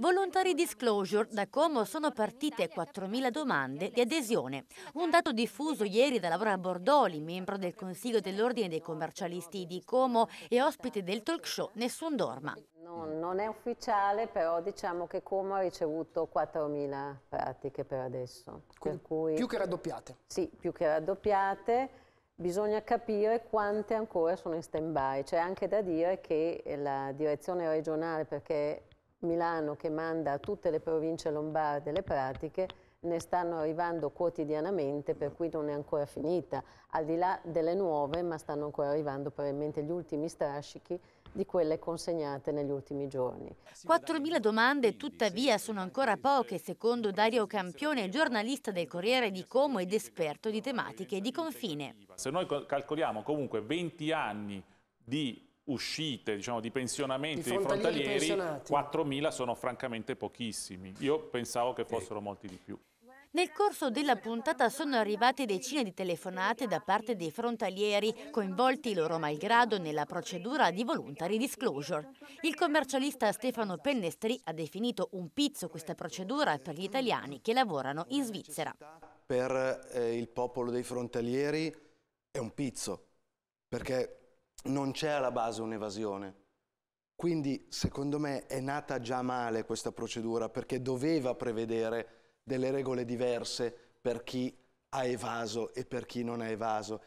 Voluntary Disclosure, da Como sono partite 4.000 domande di adesione. Un dato diffuso ieri da Laura Bordoli, membro del Consiglio dell'Ordine dei Commercialisti di Como e ospite del talk show Nessun Dorma. Non, non è ufficiale, però diciamo che Como ha ricevuto 4.000 pratiche per adesso. Per cui, più che raddoppiate. Sì, più che raddoppiate. Bisogna capire quante ancora sono in stand-by. C'è anche da dire che la direzione regionale, perché Milano che manda a tutte le province lombarde le pratiche, ne stanno arrivando quotidianamente, per cui non è ancora finita, al di là delle nuove, ma stanno ancora arrivando probabilmente gli ultimi strascichi di quelle consegnate negli ultimi giorni. 4.000 domande tuttavia sono ancora poche, secondo Dario Campione, giornalista del Corriere di Como ed esperto di tematiche di confine. Se noi calcoliamo comunque 20 anni di uscite diciamo, di pensionamenti dei frontalieri, frontalieri 4.000 sono francamente pochissimi. Io pensavo che fossero molti di più. Nel corso della puntata sono arrivate decine di telefonate da parte dei frontalieri coinvolti loro malgrado nella procedura di voluntary disclosure. Il commercialista Stefano Pennestri ha definito un pizzo questa procedura per gli italiani che lavorano in Svizzera. Per eh, il popolo dei frontalieri è un pizzo, perché non c'è alla base un'evasione. Quindi secondo me è nata già male questa procedura perché doveva prevedere delle regole diverse per chi ha evaso e per chi non ha evaso.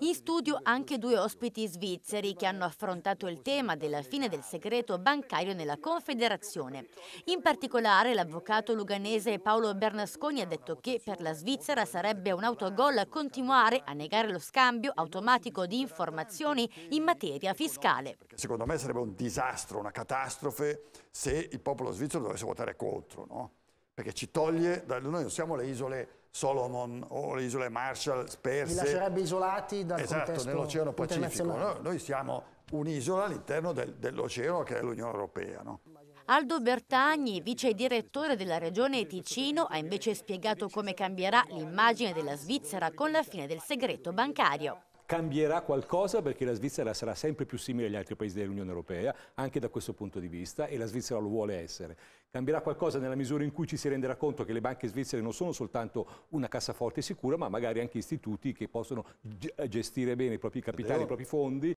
In studio anche due ospiti svizzeri che hanno affrontato il tema della fine del segreto bancario nella Confederazione. In particolare l'avvocato luganese Paolo Bernasconi ha detto che per la Svizzera sarebbe un autogol continuare a negare lo scambio automatico di informazioni in materia fiscale. Secondo me sarebbe un disastro, una catastrofe se il popolo svizzero dovesse votare contro, no? perché ci toglie, da, noi non siamo le isole Solomon o le isole Marshall sperse. Li lascerebbe isolati dal esatto, nell'Oceano Pacifico. No, noi siamo un'isola all'interno del, dell'oceano che è l'Unione Europea. No? Aldo Bertagni, vice direttore della regione Ticino, ha invece spiegato come cambierà l'immagine della Svizzera con la fine del segreto bancario cambierà qualcosa perché la Svizzera sarà sempre più simile agli altri paesi dell'Unione Europea, anche da questo punto di vista, e la Svizzera lo vuole essere. Cambierà qualcosa nella misura in cui ci si renderà conto che le banche svizzere non sono soltanto una cassaforte sicura, ma magari anche istituti che possono gestire bene i propri capitali, i propri fondi,